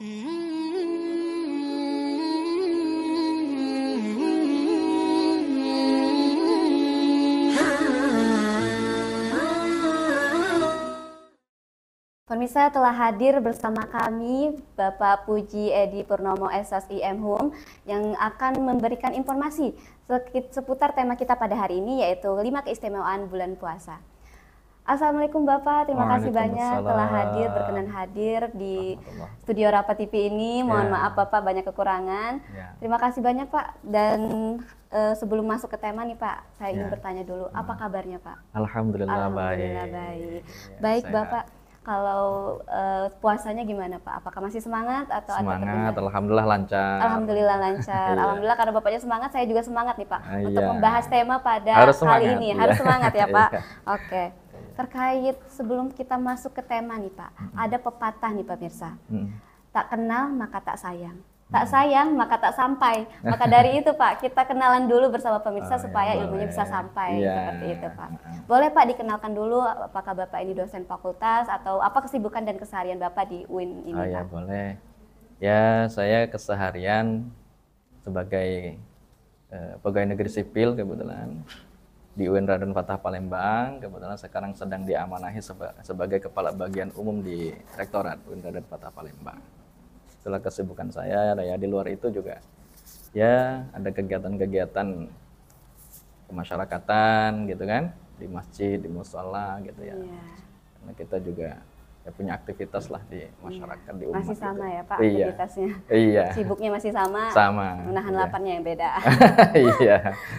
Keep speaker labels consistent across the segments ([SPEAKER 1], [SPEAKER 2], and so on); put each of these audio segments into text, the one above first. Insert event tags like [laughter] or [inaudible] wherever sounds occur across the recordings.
[SPEAKER 1] Pemirsa telah hadir bersama kami Bapak Puji Edi Purnomo Esas IM Home yang akan memberikan informasi seputar tema kita pada hari ini yaitu lima keistimewaan bulan puasa. Assalamualaikum Bapak, terima kasih banyak telah hadir, berkenan hadir di studio Rapat TV ini. Mohon yeah. maaf Bapak banyak kekurangan. Yeah. Terima kasih banyak Pak. Dan uh, sebelum masuk ke tema nih Pak, saya ingin iya. bertanya dulu, hmm. apa kabarnya Pak?
[SPEAKER 2] Alhamdulillah, Alhamdulillah baik.
[SPEAKER 1] Baik, ya, baik Bapak. Kalau uh, puasanya gimana Pak? Apakah masih semangat atau
[SPEAKER 2] semangat? Ada Alhamdulillah lancar. Alhamdulillah lancar. [laughs] Iya. Alhamdulillah
[SPEAKER 1] karena bapaknya semangat, saya juga semangat nih Pak. Ah, iya. Untuk membahas tema pada harus kali ini, harus semangat ya [laughs] Pak. Oke. Okay terkait sebelum kita masuk ke tema nih Pak, hmm. ada pepatah nih pemirsa. Hmm. Tak kenal maka tak sayang. Tak sayang maka tak sampai. Maka dari itu Pak, kita kenalan dulu bersama pemirsa oh, ya, supaya ya, ilmunya bisa sampai ya. seperti itu Pak. Boleh Pak dikenalkan dulu apakah Bapak ini dosen fakultas atau apa kesibukan dan keseharian Bapak di UIN ini oh, ya, Pak?
[SPEAKER 2] boleh. Ya, saya keseharian sebagai uh, pegawai negeri sipil kebetulan di UIN Raden Fatah Palembang. Kebetulan sekarang sedang diamanahi seba sebagai Kepala Bagian Umum di Rektorat UIN Raden Fatah Palembang. Itulah kesibukan saya. Ya di luar itu juga ya ada kegiatan-kegiatan kemasyarakatan gitu kan di masjid, di musola gitu ya. Yeah. Karena kita juga ya punya aktivitas lah di iya. masyarakat di umat masih gitu. sama gitu. ya pak iya. aktivitasnya iya sibuknya masih sama sama menahan
[SPEAKER 1] iya. laparnya yang beda
[SPEAKER 2] [laughs] iya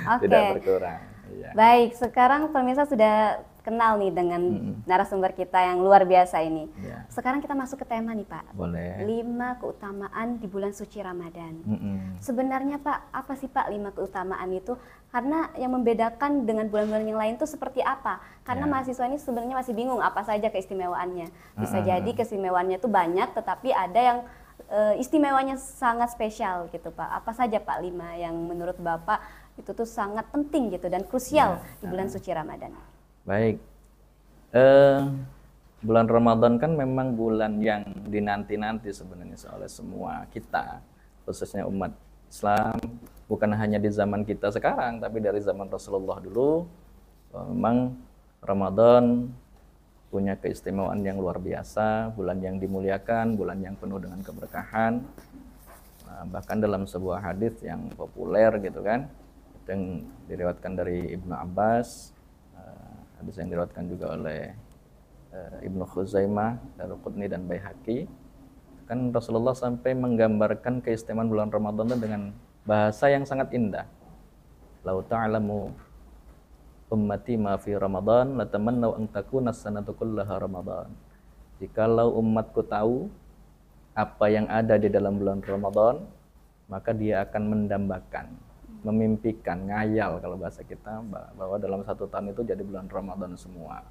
[SPEAKER 2] okay. tidak berkurang Iya.
[SPEAKER 1] Baik, sekarang pemirsa sudah kenal nih dengan hmm. narasumber kita yang luar biasa ini. Ya. Sekarang kita masuk ke tema nih Pak. Boleh. Lima keutamaan di bulan suci Ramadan. Hmm. Sebenarnya Pak, apa sih Pak lima keutamaan itu? Karena yang membedakan dengan bulan-bulan yang lain itu seperti apa? Karena ya. mahasiswa ini sebenarnya masih bingung apa saja keistimewaannya. Bisa hmm. jadi keistimewaannya itu banyak, tetapi ada yang eh, istimewanya sangat spesial gitu Pak. Apa saja Pak lima yang menurut Bapak itu tuh sangat penting gitu dan krusial ya, di bulan nah. suci Ramadan.
[SPEAKER 2] Baik. Uh, bulan Ramadan kan memang bulan yang dinanti-nanti sebenarnya oleh semua kita, khususnya umat Islam, bukan hanya di zaman kita sekarang, tapi dari zaman Rasulullah dulu eh, memang Ramadan punya keistimewaan yang luar biasa, bulan yang dimuliakan, bulan yang penuh dengan keberkahan. Nah, bahkan dalam sebuah hadis yang populer gitu kan, yang dilewatkan dari Ibnu Abbas uh, hadis yang dilewatkan juga oleh uh, Ibnu Khuzaimah Daruqutni dan Baihaqi kan Rasulullah sampai menggambarkan keistimewaan bulan Ramadan dengan bahasa yang sangat indah lau ta'lamu ummati ma fi Ramadan tamannau an takuna sanatu kullaha Ramadan jikalau umatku tahu apa yang ada di dalam bulan Ramadan maka dia akan mendambakan memimpikan, ngayal kalau bahasa kita bahwa dalam satu tahun itu jadi bulan Ramadan semua.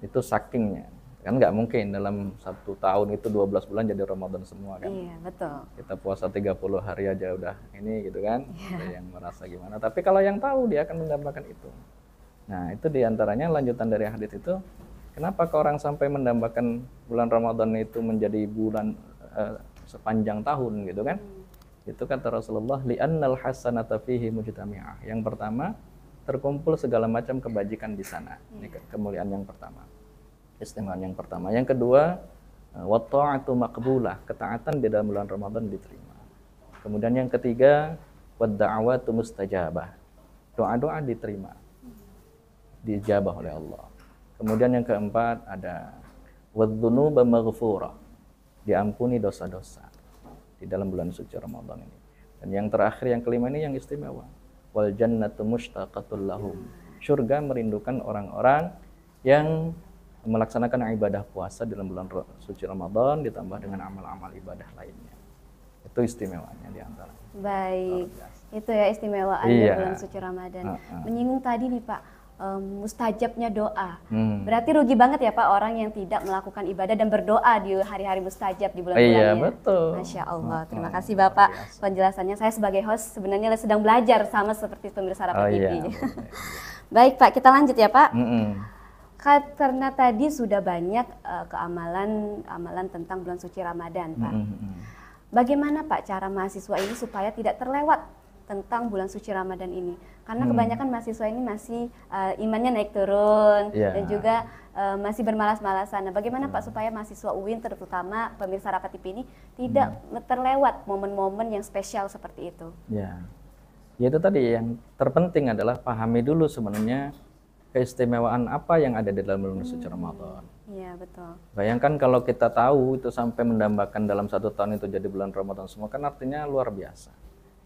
[SPEAKER 2] Itu sakingnya. Kan nggak mungkin dalam satu tahun itu 12 bulan jadi Ramadan semua kan. Iya, betul. Kita puasa 30 hari aja udah ini gitu kan. Iya. Ada yang merasa gimana. Tapi kalau yang tahu dia akan mendambakan itu. Nah, itu diantaranya lanjutan dari hadis itu. Kenapa ke orang sampai mendambakan bulan Ramadan itu menjadi bulan uh, sepanjang tahun gitu kan? Hmm itu kata Rasulullah, annal hasanata fihi mujtami'ah. Yang pertama, terkumpul segala macam kebajikan di sana. Ini ke kemuliaan yang pertama. istimewaan yang pertama. Yang kedua, eh, wa ta'atu maqbulah. Ketaatan di dalam bulan Ramadan diterima. Kemudian yang ketiga, wa da'watu mustajabah. Doa-doa diterima. Dijabah oleh Allah. Kemudian yang keempat ada wa dzunuba maghfurah. Diampuni dosa-dosa di dalam bulan suci Ramadan ini. Dan yang terakhir yang kelima ini yang istimewa. Wal jannatu mushtaqatul lahum. Surga merindukan orang-orang yang melaksanakan ibadah puasa dalam bulan suci Ramadan ditambah dengan amal-amal ibadah lainnya. Itu istimewanya di antara.
[SPEAKER 1] Baik. Itu ya istimewaannya iya. bulan suci Ramadan. Uh, -huh. Menyinggung tadi nih Pak um, mustajabnya doa. Hmm. Berarti rugi banget ya Pak orang yang tidak melakukan ibadah dan berdoa di hari-hari mustajab di bulan-bulan Iya, ya? betul. Masya Allah. Hmm, Terima hmm, kasih Bapak Biasa. penjelasannya. Saya sebagai host sebenarnya sedang belajar sama seperti pemirsa Rapat oh, TV. Iya, [laughs] Baik Pak, kita lanjut ya Pak. Mm -mm. Karena tadi sudah banyak uh, keamalan amalan tentang bulan suci Ramadan, Pak. Mm -hmm. Bagaimana Pak cara mahasiswa ini supaya tidak terlewat tentang bulan suci Ramadan ini. Karena hmm. kebanyakan mahasiswa ini masih uh, imannya naik turun yeah. dan juga uh, masih bermalas-malasan. Nah, bagaimana hmm. Pak supaya mahasiswa UIN terutama pemirsa rapat TV ini tidak hmm. terlewat momen-momen yang spesial seperti itu?
[SPEAKER 2] Ya. yeah. itu tadi yang terpenting adalah pahami dulu sebenarnya keistimewaan apa yang ada di dalam bulan suci hmm. Ramadan.
[SPEAKER 1] Iya, betul.
[SPEAKER 2] Bayangkan kalau kita tahu itu sampai mendambakan dalam satu tahun itu jadi bulan Ramadan semua kan artinya luar biasa.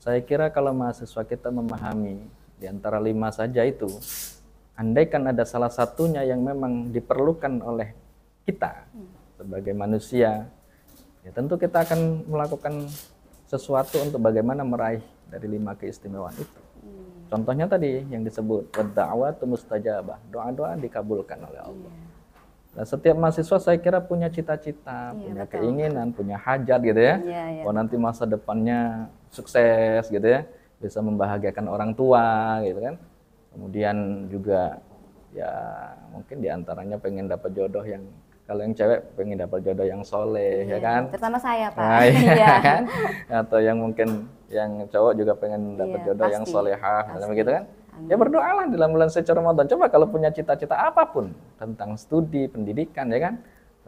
[SPEAKER 2] Saya kira kalau mahasiswa kita memahami di antara lima saja itu, andaikan ada salah satunya yang memang diperlukan oleh kita sebagai manusia, ya tentu kita akan melakukan sesuatu untuk bagaimana meraih dari lima keistimewaan itu. Hmm. Contohnya tadi yang disebut, berdakwah, da'watu mustajabah, doa-doa dikabulkan oleh Allah. Nah, setiap mahasiswa saya kira punya cita-cita, iya, punya betul. keinginan, punya hajat gitu ya. Iya, iya. Oh nanti masa depannya sukses gitu ya, bisa membahagiakan orang tua gitu kan. Kemudian juga ya mungkin diantaranya pengen dapat jodoh yang kalau yang cewek pengen dapat jodoh yang soleh ya, ya kan. Terutama saya pak. Nah, iya, [laughs] iya. Kan? Atau yang mungkin yang cowok juga pengen dapat iya, jodoh jodoh pasti. yang solehah, gitu kan. Ya, Amin. Ya berdoalah dalam bulan suci Ramadan. Coba kalau punya cita-cita apapun tentang studi, pendidikan ya kan,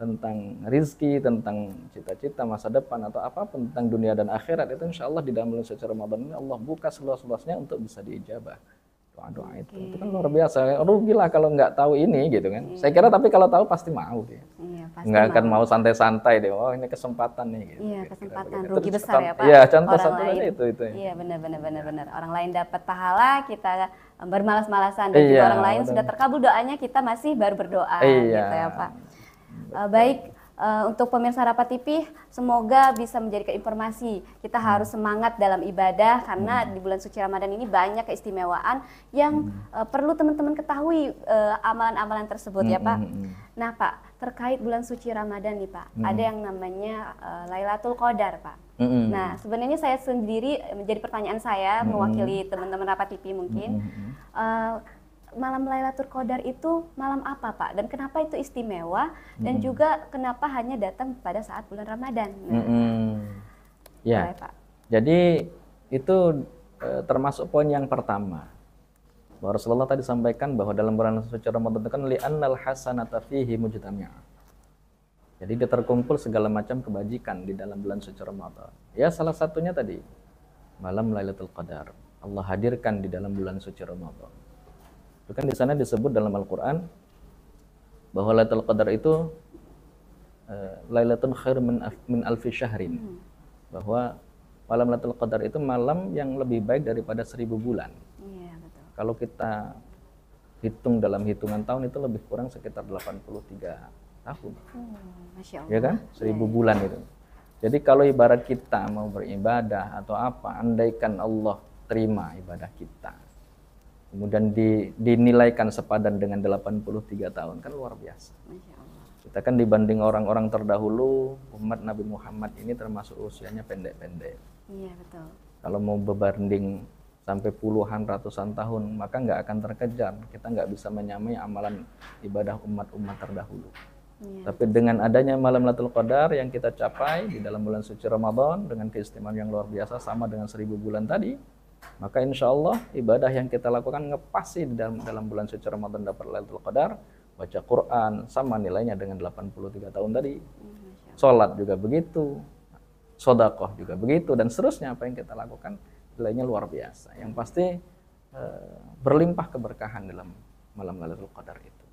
[SPEAKER 2] tentang rizki, tentang cita-cita masa depan atau apapun tentang dunia dan akhirat itu insya Allah di dalam bulan suci Ramadan ini Allah buka seluas-luasnya untuk bisa diijabah. Wah, itu itu kan luar biasa. Rugi lah kalau nggak tahu ini gitu kan. Yeah. Saya kira tapi kalau tahu pasti mau dia. Gitu ya.
[SPEAKER 1] Iya, pasti nggak akan
[SPEAKER 2] mau santai-santai deh. Oh ini kesempatan nih.
[SPEAKER 1] Gitu. Iya kesempatan. Rugi besar ya pak. Iya contoh Orang satu lain. itu itu. Ya. Iya benar-benar benar-benar. Iya. Orang lain dapat pahala kita eh, bermalas-malasan dan iya, orang lain sudah terkabul doanya kita masih baru berdoa iya. gitu ya pak. Betul. Eh, baik Uh, untuk pemirsa Rapat TV, semoga bisa menjadi informasi. Kita hmm. harus semangat dalam ibadah karena hmm. di bulan suci Ramadan ini banyak keistimewaan yang uh, perlu teman-teman ketahui eh, amalan-amalan uh, tersebut ya, hmm, ya Pak. Hmm, nah Pak, terkait bulan suci Ramadan nih Pak, hmm. ada yang namanya uh, Lailatul Qadar Pak. hmm Nah, sebenarnya saya sendiri menjadi pertanyaan saya hmm mewakili teman-teman rapat TV mungkin. hmm Uh, malam Lailatul Qadar itu malam apa Pak dan kenapa itu istimewa dan juga kenapa hanya datang pada saat bulan Ramadan. hmm. Ya. Baik, Pak.
[SPEAKER 2] Jadi itu e, termasuk poin yang pertama. Bahwa Rasulullah tadi sampaikan bahwa dalam bulan suci Ramadan itu kan li'annal hasanata fihi Jadi dia terkumpul segala macam kebajikan di dalam bulan suci Ramadan. Ya salah satunya tadi malam Lailatul Qadar. Allah hadirkan di dalam bulan suci Ramadan kan di sana disebut dalam Al-Quran bahwa Lailatul Qadar itu uh, Lailatul Khair min, min Alfi Syahrin. Hmm. Bahwa malam Lailatul Qadar itu malam yang lebih baik daripada seribu bulan. Yeah, betul. Kalau kita hitung dalam hitungan tahun itu lebih kurang sekitar 83 tahun.
[SPEAKER 1] Hmm, Masya Ya kan?
[SPEAKER 2] Seribu yeah. Iya. bulan itu. Jadi kalau ibarat kita mau beribadah atau apa, andaikan Allah terima ibadah kita kemudian di, dinilaikan sepadan dengan 83 tahun kan luar biasa. Kita kan dibanding orang-orang terdahulu umat Nabi Muhammad ini termasuk usianya pendek-pendek. Iya betul. Kalau mau berbanding sampai puluhan ratusan tahun maka nggak akan terkejar kita nggak bisa menyamai amalan ibadah umat-umat terdahulu. Iya. Tapi dengan adanya malam Lailatul Qadar yang kita capai di dalam bulan suci Ramadan dengan keistimewaan yang luar biasa sama dengan seribu bulan tadi, maka insya Allah ibadah yang kita lakukan ngepasi dalam, dalam bulan suci Ramadan dapat Lailatul Qadar, baca Quran sama nilainya dengan 83 tahun tadi. Sholat juga begitu, sodakoh juga begitu, dan seterusnya apa yang kita lakukan nilainya luar biasa. Yang pasti e, berlimpah keberkahan dalam malam Lailatul Qadar itu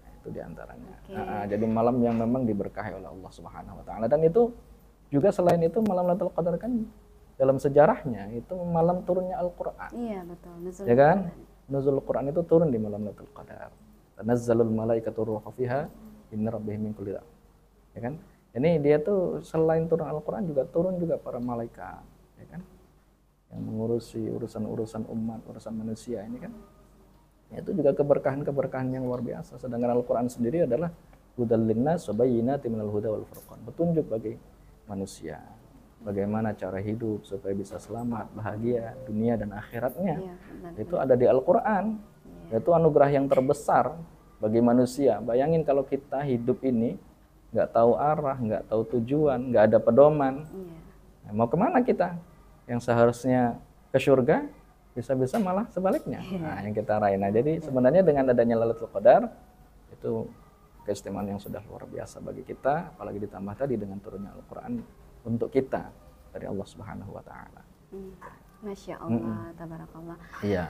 [SPEAKER 2] nah, itu diantaranya. Okay. Nah, ah, jadi malam yang memang diberkahi oleh Allah Subhanahu Wa Taala dan itu juga selain itu malam Lailatul Qadar kan dalam sejarahnya itu malam turunnya Al-Qur'an.
[SPEAKER 1] Iya, betul. Nuzul ya kan?
[SPEAKER 2] Nuzul Al-Qur'an itu turun di malam Lailatul Qadar. Tanazzalul malaikatu ruha fiha inna rabbihim min kulli Ya kan? Ini dia tuh selain turun Al-Qur'an juga turun juga para malaikat, ya kan? Yang mengurusi urusan-urusan umat, urusan manusia ini kan. Ya, itu juga keberkahan-keberkahan yang luar biasa. Sedangkan Al-Qur'an sendiri adalah hudal linnas wa bayyinatin minal huda wal furqan. Petunjuk bagi manusia bagaimana cara hidup supaya bisa selamat, bahagia dunia dan akhiratnya. Ya, Itu ada di Al-Qur'an. Ya. Itu anugerah yang terbesar bagi manusia. Bayangin kalau kita hidup ini nggak tahu arah, nggak tahu tujuan, nggak ada pedoman. Ya. mau kemana kita? Yang seharusnya ke surga bisa-bisa malah sebaliknya. Ya. Nah, yang kita raih. Nah, jadi ya. sebenarnya dengan adanya Lailatul Qadar itu keistimewaan yang sudah luar biasa bagi kita, apalagi ditambah tadi dengan turunnya Al-Qur'an untuk kita dari Allah Subhanahu wa taala.
[SPEAKER 1] Hmm. Masya Allah, mm tabarakallah. Iya.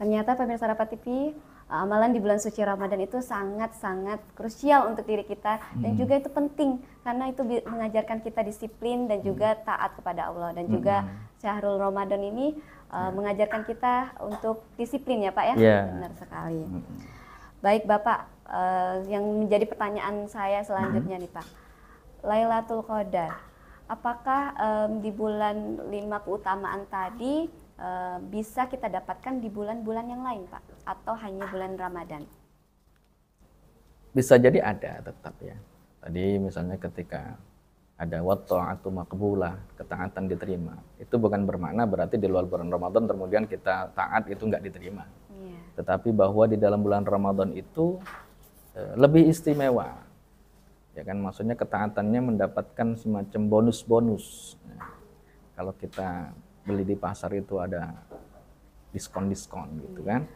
[SPEAKER 1] Ternyata pemirsa Rapat TV, eh, amalan di bulan suci Ramadan itu sangat-sangat krusial untuk diri kita dan mm. juga itu penting karena itu mengajarkan kita disiplin dan juga mm. taat kepada Allah dan juga -mm. syahrul Ramadan ini uh, mengajarkan kita untuk disiplin ya Pak ya. Yeah. Benar sekali. -mm. Baik Bapak, uh, yang menjadi pertanyaan saya selanjutnya hmm. nih Pak Lailatul Qadar. Apakah um, di bulan lima keutamaan tadi um, bisa kita dapatkan di bulan-bulan yang lain, Pak? Atau hanya bulan Ramadan?
[SPEAKER 2] Bisa jadi ada tetap ya. Tadi misalnya ketika ada atau makbulah, ketaatan diterima. Itu bukan bermakna berarti di luar bulan Ramadan kemudian kita taat itu nggak diterima. Yeah. Tetapi bahwa di dalam bulan Ramadan itu eh, lebih istimewa ya kan maksudnya ketaatannya mendapatkan semacam bonus-bonus ya. kalau kita beli di pasar itu ada diskon-diskon gitu kan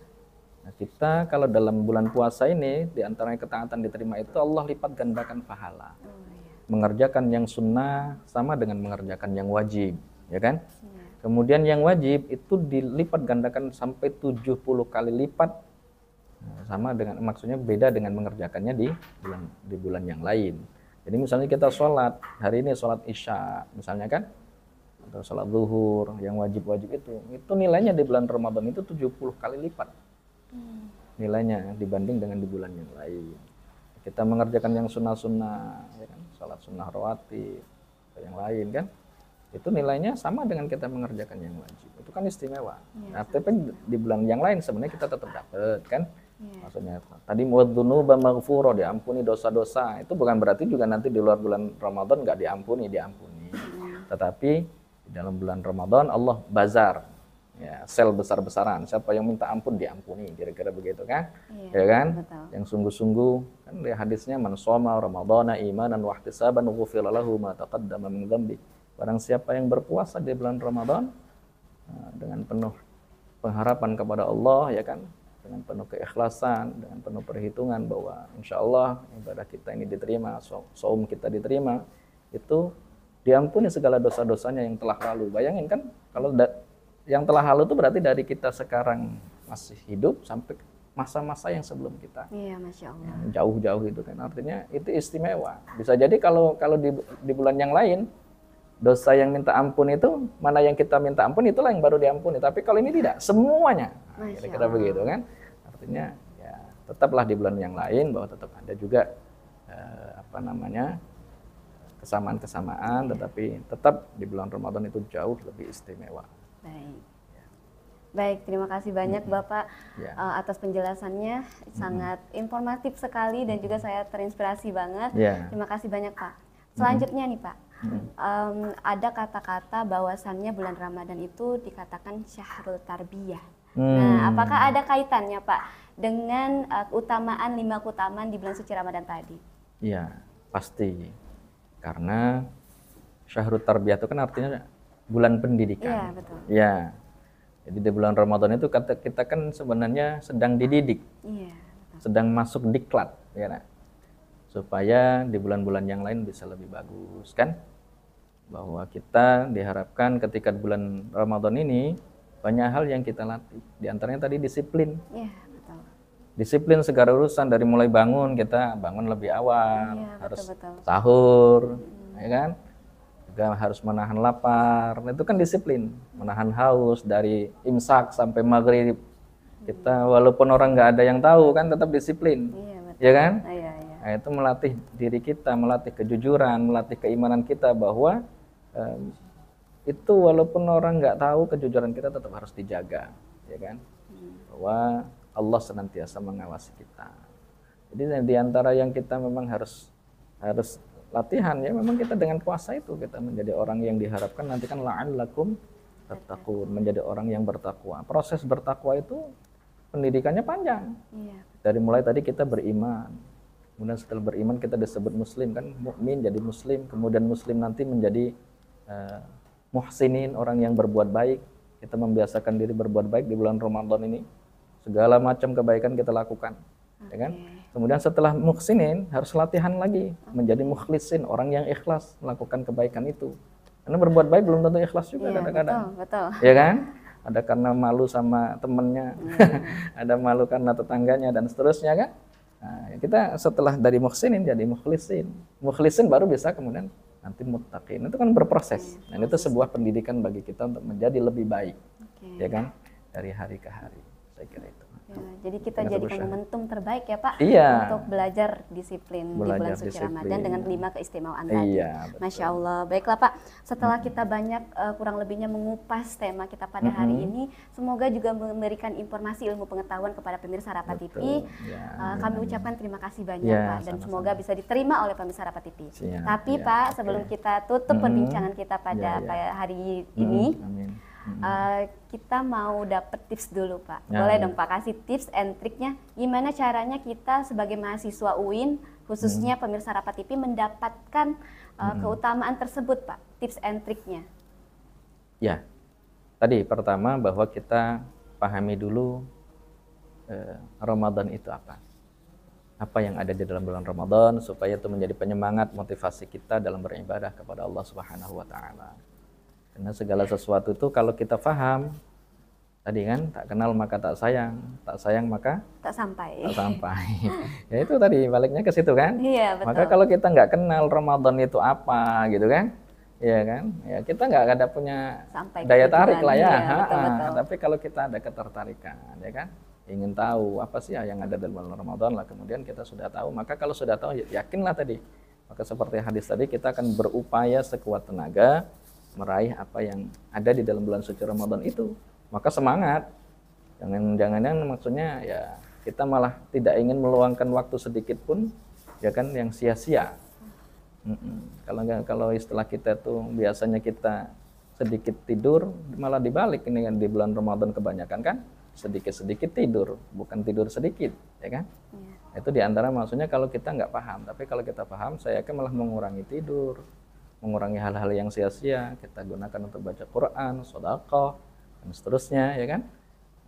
[SPEAKER 2] nah, kita kalau dalam bulan puasa ini di antara ketaatan diterima itu Allah lipat gandakan pahala oh, iya. mengerjakan yang sunnah sama dengan mengerjakan yang wajib ya kan iya. kemudian yang wajib itu dilipat gandakan sampai 70 kali lipat sama dengan maksudnya beda dengan mengerjakannya di bulan di bulan yang lain. Jadi misalnya kita sholat hari ini sholat isya misalnya kan atau sholat zuhur yang wajib-wajib itu itu nilainya di bulan Ramadan itu 70 kali lipat hmm. nilainya dibanding dengan di bulan yang lain. Kita mengerjakan yang sunnah-sunnah, ya kan? sholat sunnah rawatib, yang lain kan itu nilainya sama dengan kita mengerjakan yang wajib itu kan istimewa ya, nah, tapi di bulan yang lain sebenarnya kita tetap dapat kan Yeah. Maksudnya tadi wadzunuba maghfuro diampuni dosa-dosa. Itu bukan berarti juga nanti di luar bulan Ramadan nggak diampuni, diampuni. Iya. Tetapi di dalam bulan Ramadan Allah bazar ya sel besar-besaran siapa yang minta ampun diampuni kira-kira begitu kan iya, ya kan betul. yang sungguh-sungguh kan di hadisnya man soma Ramadana imanan wa ihtisaban ghufira lahu ma taqaddama min dhanbi barang siapa yang berpuasa di bulan Ramadan nah, dengan penuh pengharapan kepada Allah ya kan dengan penuh keikhlasan, dengan penuh perhitungan bahwa insya Allah ibadah kita ini diterima, saum kita diterima, itu diampuni segala dosa-dosanya yang telah lalu. Bayangin kan kalau yang telah lalu itu berarti dari kita sekarang masih hidup sampai masa-masa yang sebelum kita.
[SPEAKER 1] Iya, masya Allah.
[SPEAKER 2] Jauh-jauh itu kan artinya itu istimewa. Bisa jadi kalau kalau di, di bulan yang lain dosa yang minta ampun itu mana yang kita minta ampun itulah yang baru diampuni tapi kalau ini tidak semuanya
[SPEAKER 1] nah, kira-kira begitu kan
[SPEAKER 2] artinya ya tetaplah di bulan yang lain bahwa tetap ada juga eh, apa namanya kesamaan-kesamaan tetapi tetap di bulan Ramadan itu jauh lebih istimewa
[SPEAKER 1] baik baik terima kasih banyak Bapak yeah. Ya. uh, atas penjelasannya sangat informatif sekali dan juga saya terinspirasi banget Yeah. terima kasih banyak Pak selanjutnya mm -hmm. nih Pak Hmm. Um, ada kata-kata bahwasannya bulan Ramadan itu dikatakan syahrul tarbiyah. Nah, hmm. Nah, apakah ada kaitannya Pak dengan uh, keutamaan lima keutamaan di bulan suci Ramadan tadi?
[SPEAKER 2] Iya, pasti. Karena syahrul tarbiyah itu kan artinya bulan pendidikan. Iya, betul. Iya. Jadi di bulan Ramadan itu kata kita kan sebenarnya sedang dididik. Iya. Sedang masuk diklat, ya. Nah? supaya di bulan-bulan yang lain bisa lebih bagus kan bahwa kita diharapkan ketika bulan Ramadan ini banyak hal yang kita latih di antaranya tadi disiplin
[SPEAKER 1] yeah, betul.
[SPEAKER 2] disiplin segala urusan dari mulai bangun kita bangun lebih awal yeah, iya, harus betul, betul. sahur mm. ya kan juga harus menahan lapar nah, itu kan disiplin menahan haus dari imsak sampai maghrib kita mm. walaupun orang nggak ada yang tahu kan tetap disiplin ya, ya kan nah, Nah, itu melatih diri kita, melatih kejujuran, melatih keimanan kita bahwa um, itu walaupun orang nggak tahu kejujuran kita tetap harus dijaga, ya kan? Bahwa Allah senantiasa mengawasi kita. Jadi di antara yang kita memang harus harus latihan ya memang kita dengan puasa itu kita menjadi orang yang diharapkan nanti kan lakum tattaqun menjadi orang yang bertakwa. Proses bertakwa itu pendidikannya panjang. Iya. Dari mulai tadi kita beriman, kemudian setelah beriman kita disebut muslim kan mukmin jadi muslim kemudian muslim nanti menjadi uh, muhsinin orang yang berbuat baik kita membiasakan diri berbuat baik di bulan Ramadan ini segala macam kebaikan kita lakukan okay. ya kan kemudian setelah muhsinin harus latihan lagi okay. menjadi mukhlisin orang yang ikhlas melakukan kebaikan itu karena berbuat baik belum tentu ikhlas juga iya, kadang-kadang
[SPEAKER 1] yeah, ya kan
[SPEAKER 2] ada karena malu sama temennya, hmm. [laughs] ada malu karena tetangganya dan seterusnya kan. Nah, ya kita setelah dari muhsinin jadi mukhlisin. Mukhlisin baru bisa kemudian nanti muttaqin. Itu kan berproses. Dan itu sebuah pendidikan bagi kita untuk menjadi lebih baik. Okay. Ya kan? Dari hari ke hari.
[SPEAKER 1] Saya kira itu. Nah, jadi kita jadi jadikan berusaha. momentum terbaik ya Pak iya. untuk belajar disiplin belajar di bulan suci disiplin. Ramadan dengan lima keistimewaan tadi. Iya, Masya Allah. Baiklah Pak, setelah kita banyak uh, kurang lebihnya mengupas tema kita pada hmm. hari ini, semoga juga memberikan informasi ilmu pengetahuan kepada pemirsa Rapat TV. Ya, uh, kami ucapkan terima kasih banyak ya, Pak dan sama-sama. semoga bisa diterima oleh pemirsa Rapat TV. Ya, Tapi ya, Pak, okay. sebelum kita tutup hmm. perbincangan kita pada ya, ya. hari ini. Hmm. Uh, kita mau dapet tips dulu Pak. Ya. Boleh dong Pak kasih tips and triknya gimana caranya kita sebagai mahasiswa UIN khususnya pemirsa Rapat TV mendapatkan uh, keutamaan tersebut Pak. Tips and triknya.
[SPEAKER 2] Ya. Tadi pertama bahwa kita pahami dulu uh, Ramadan itu apa. Apa yang ada di dalam bulan Ramadan supaya itu menjadi penyemangat motivasi kita dalam beribadah kepada Allah Subhanahu wa taala. Karena segala sesuatu itu kalau kita paham, tadi kan tak kenal maka tak sayang, tak sayang maka
[SPEAKER 1] tak sampai. Tak sampai.
[SPEAKER 2] [laughs] ya itu tadi baliknya ke situ kan? Iya, betul. Maka kalau kita nggak kenal Ramadan itu apa gitu kan? Iya kan? Ya kita nggak ada punya sampai daya tarik lah ya. Iya, betul, betul. Tapi kalau kita ada ketertarikan, ya kan? Ingin tahu apa sih yang ada dalam Ramadan lah. Kemudian kita sudah tahu, maka kalau sudah tahu ya yakinlah tadi. Maka seperti hadis tadi kita akan berupaya sekuat tenaga meraih apa yang ada di dalam bulan suci Ramadan itu. Maka semangat. Jangan jangan maksudnya ya kita malah tidak ingin meluangkan waktu sedikit pun ya kan yang sia-sia. Kalau nggak kalau istilah kita tuh biasanya kita sedikit tidur malah dibalik ini kan di bulan Ramadan kebanyakan kan sedikit-sedikit tidur, bukan tidur sedikit, ya kan? Ya. Itu diantara maksudnya kalau kita nggak paham, tapi kalau kita paham, saya yakin malah mengurangi tidur, mengurangi hal-hal yang sia-sia kita gunakan untuk baca Quran, sodakoh dan seterusnya ya kan.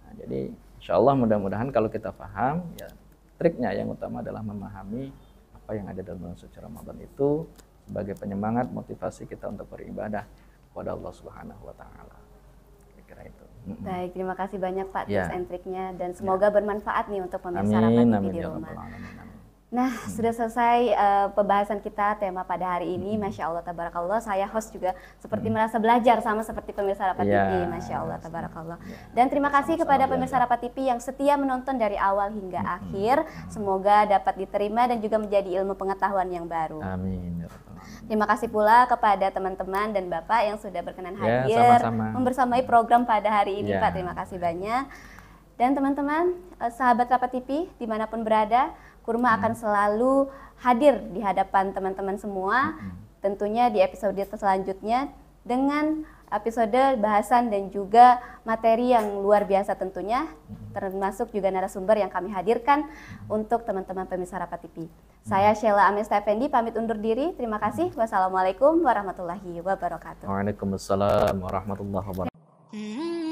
[SPEAKER 2] Nah, jadi insya Allah mudah-mudahan kalau kita paham ya triknya yang utama adalah memahami apa yang ada dalam bulan suci Ramadan itu sebagai penyemangat motivasi kita untuk beribadah kepada Allah Subhanahu wa taala. Kira kira itu.
[SPEAKER 1] Baik, terima kasih banyak Pak ya. tips and triknya dan ya. semoga ya. bermanfaat nih untuk pemirsa Ramadhan di ya rumah. Nah, hmm. sudah selesai uh, pembahasan kita tema pada hari ini. Hmm. Masya Allah, tabarakallah. Saya host juga seperti hmm. merasa belajar sama seperti pemirsa Rapat ya. TV. Masya Allah, tabarakallah. Ya. Dan terima kasih sama kepada sama pemirsa Rapat TV yang setia menonton dari awal hingga hmm. akhir. Semoga dapat diterima dan juga menjadi ilmu pengetahuan yang baru.
[SPEAKER 2] Amin. Ya
[SPEAKER 1] terima kasih pula kepada teman-teman dan Bapak yang sudah berkenan ya, hadir sama -sama. membersamai program pada hari ini, ya. Pak. Terima kasih banyak. Dan teman-teman, eh, sahabat Rapat TV dimanapun berada, Kurma hmm. akan selalu hadir di hadapan teman-teman semua hmm. tentunya di episode selanjutnya dengan episode bahasan dan juga materi yang luar biasa tentunya hmm. termasuk juga narasumber yang kami hadirkan untuk teman-teman pemirsa Rapat TV. Saya Sheila Amesta Effendi pamit undur diri. Terima kasih. Wassalamualaikum warahmatullahi wabarakatuh.
[SPEAKER 2] Waalaikumsalam warahmatullahi wabarakatuh.